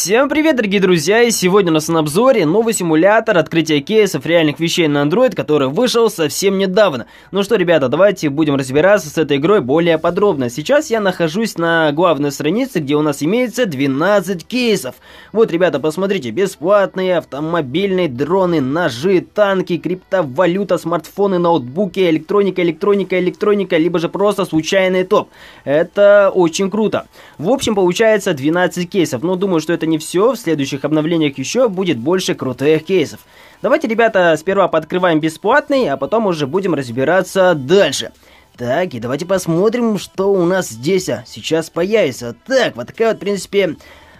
Всем привет, дорогие друзья, и сегодня у нас на обзоре новый симулятор открытия кейсов реальных вещей на Android, который вышел совсем недавно. Ну что, ребята, давайте будем разбираться с этой игрой более подробно. Сейчас я нахожусь на главной странице, где у нас имеется 12 кейсов. Вот, ребята, посмотрите, бесплатные автомобильные дроны, ножи, танки, криптовалюта, смартфоны, ноутбуки, электроника, электроника, электроника, либо же просто случайный топ. Это очень круто. В общем, получается 12 кейсов, но ну, думаю, что это не все, в следующих обновлениях еще будет больше крутых кейсов. Давайте, ребята, сперва подкрываем бесплатный, а потом уже будем разбираться дальше. Так, и давайте посмотрим, что у нас здесь а, сейчас появится. Так, вот такая вот, в принципе, э,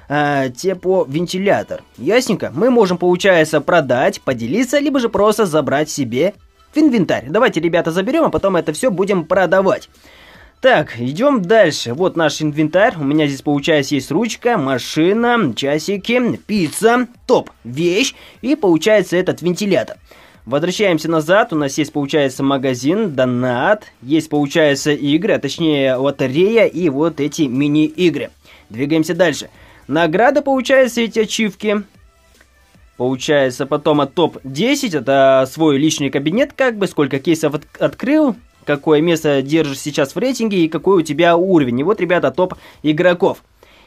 а, тепловентилятор. Типа Ясненько, мы можем, получается, продать, поделиться, либо же просто забрать себе в инвентарь. Давайте, ребята, заберем, а потом это все будем продавать. Так, идем дальше. Вот наш инвентарь. У меня здесь, получается, есть ручка, машина, часики, пицца, топ, вещь и, получается, этот вентилятор. Возвращаемся назад, у нас есть, получается, магазин, донат, есть, получается, игры, а точнее, лотерея и вот эти мини-игры. Двигаемся дальше. Награда, получается, эти ачивки. Получается, потом от топ-10, это свой личный кабинет, как бы, сколько кейсов от открыл, какое место держишь сейчас в рейтинге и какой у тебя уровень. И вот, ребята, топ игроков.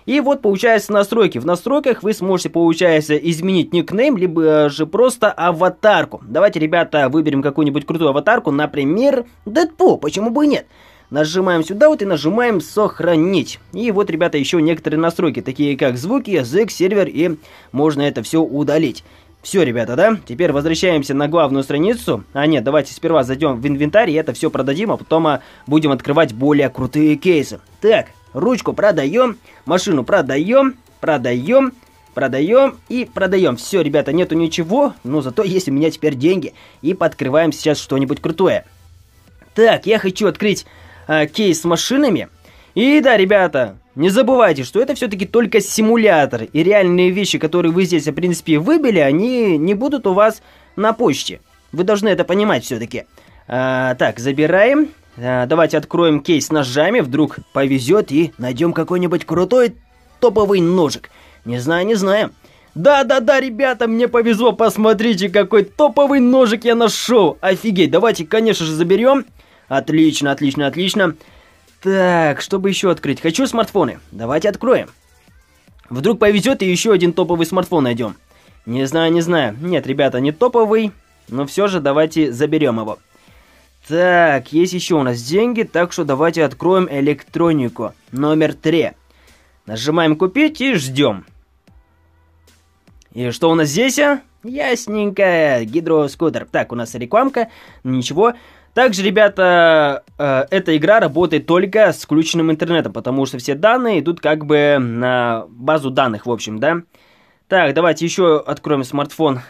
И вот получается настройки. В настройках вы сможете, получается, изменить никнейм, либо же просто аватарку. Давайте, ребята, выберем какую-нибудь крутую аватарку, например, deadpool почему бы и нет. Нажимаем сюда вот и нажимаем «Сохранить». И вот, ребята, еще некоторые настройки, такие как звуки, язык, сервер, и можно это все удалить. Все, ребята, да? Теперь возвращаемся на главную страницу. А нет, давайте сперва зайдем в инвентарь и это все продадим, а потом а, будем открывать более крутые кейсы. Так, ручку продаем, машину продаем, продаем, продаем и продаем. Все, ребята, нету ничего, но зато есть у меня теперь деньги. И подкрываем сейчас что-нибудь крутое. Так, я хочу открыть э, кейс с машинами. И да, ребята, не забывайте, что это все-таки только симулятор, и реальные вещи, которые вы здесь, в принципе, выбили, они не будут у вас на почте. Вы должны это понимать все-таки. А, так, забираем. А, давайте откроем кейс ножами, вдруг повезет и найдем какой-нибудь крутой топовый ножик. Не знаю, не знаю. Да-да-да, ребята, мне повезло, посмотрите, какой топовый ножик я нашел. Офигеть, давайте, конечно же, заберем. Отлично, отлично, отлично. Так, чтобы еще открыть? Хочу смартфоны. Давайте откроем. Вдруг повезет и еще один топовый смартфон найдем. Не знаю, не знаю. Нет, ребята, не топовый, но все же давайте заберем его. Так, есть еще у нас деньги, так что давайте откроем электронику. Номер 3. Нажимаем купить и ждем. И что у нас здесь? А? Ясненько, гидроскутер. Так, у нас рекламка, ничего. Ничего. Также, ребята, э, эта игра работает только с включенным интернетом, потому что все данные идут как бы на базу данных, в общем, да. Так, давайте еще откроем смартфон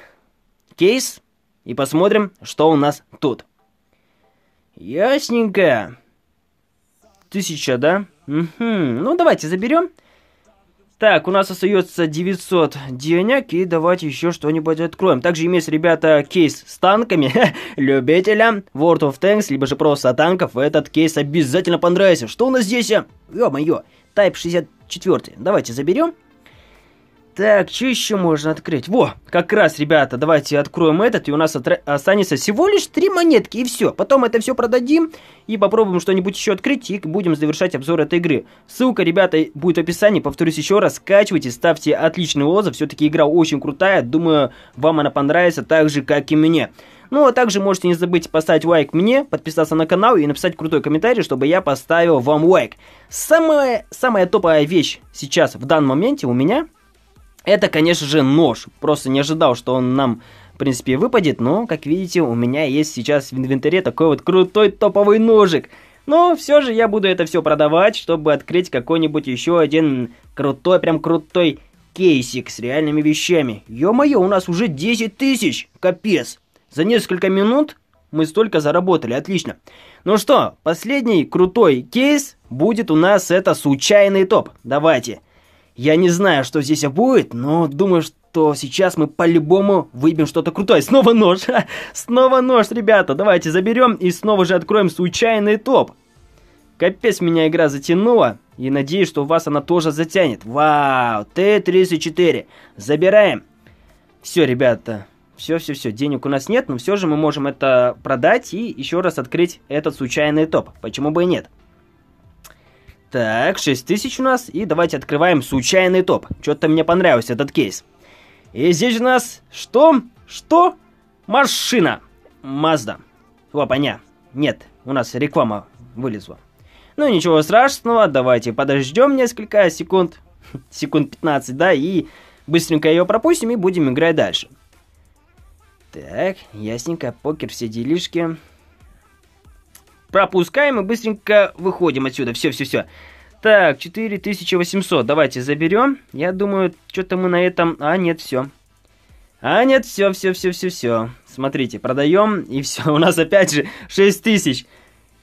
кейс и посмотрим, что у нас тут. Ясненько. Тысяча, да? Угу. Ну, давайте заберем. Так, у нас остается 900 денег, и давайте еще что-нибудь откроем. Также имеется, ребята, кейс с танками любителям World of Tanks, либо же просто танков. Этот кейс обязательно понравится. Что у нас здесь? Ё-моё, Type 64. Давайте заберем. Так, что еще можно открыть? Во, как раз, ребята, давайте откроем этот, и у нас останется всего лишь три монетки, и все. Потом это все продадим, и попробуем что-нибудь еще открыть, и будем завершать обзор этой игры. Ссылка, ребята, будет в описании. Повторюсь еще раз, скачивайте, ставьте отличный отзыв. Все-таки игра очень крутая, думаю, вам она понравится так же, как и мне. Ну, а также можете не забыть поставить лайк мне, подписаться на канал и написать крутой комментарий, чтобы я поставил вам лайк. Самая, самая топовая вещь сейчас, в данном моменте у меня – это, конечно же, нож. Просто не ожидал, что он нам, в принципе, выпадет, но, как видите, у меня есть сейчас в инвентаре такой вот крутой топовый ножик. Но все же я буду это все продавать, чтобы открыть какой-нибудь еще один крутой, прям крутой кейсик с реальными вещами. Ё-моё, у нас уже 10 тысяч! Капец! За несколько минут мы столько заработали, отлично. Ну что, последний крутой кейс будет у нас это случайный топ. Давайте. Давайте. Я не знаю, что здесь будет, но думаю, что сейчас мы по-любому выбьем что-то крутое. Снова нож! Снова нож, ребята! Давайте заберем и снова же откроем случайный топ. Капец, меня игра затянула. И надеюсь, что у вас она тоже затянет. Вау, Т-34. Забираем. Все, ребята. Все-все-все, денег у нас нет, но все же мы можем это продать и еще раз открыть этот случайный топ. Почему бы и нет? Так, 6000 у нас. И давайте открываем случайный топ. Что-то мне понравился этот кейс. И здесь у нас что? Что? Машина. Мазда. О, понятно. Нет, у нас реклама вылезла. Ну ничего страшного, давайте подождем несколько секунд. Секунд 15, да, и быстренько ее пропустим и будем играть дальше. Так, ясненько, покер, все делишки пропускаем и быстренько выходим отсюда. Все, все, все. Так, 4800. Давайте заберем. Я думаю, что-то мы на этом... А, нет, все. А, нет, все, все, все, все, все. Смотрите, продаем, и все. У нас опять же 6000.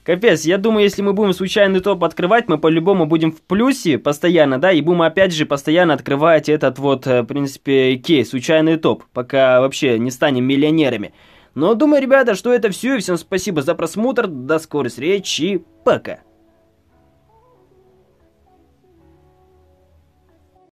Капец, я думаю, если мы будем случайный топ открывать, мы по-любому будем в плюсе постоянно, да, и будем опять же постоянно открывать этот вот, э, в принципе, кейс, случайный топ, пока вообще не станем миллионерами. Но думаю, ребята, что это все. И всем спасибо за просмотр. До скорой встречи. Пока.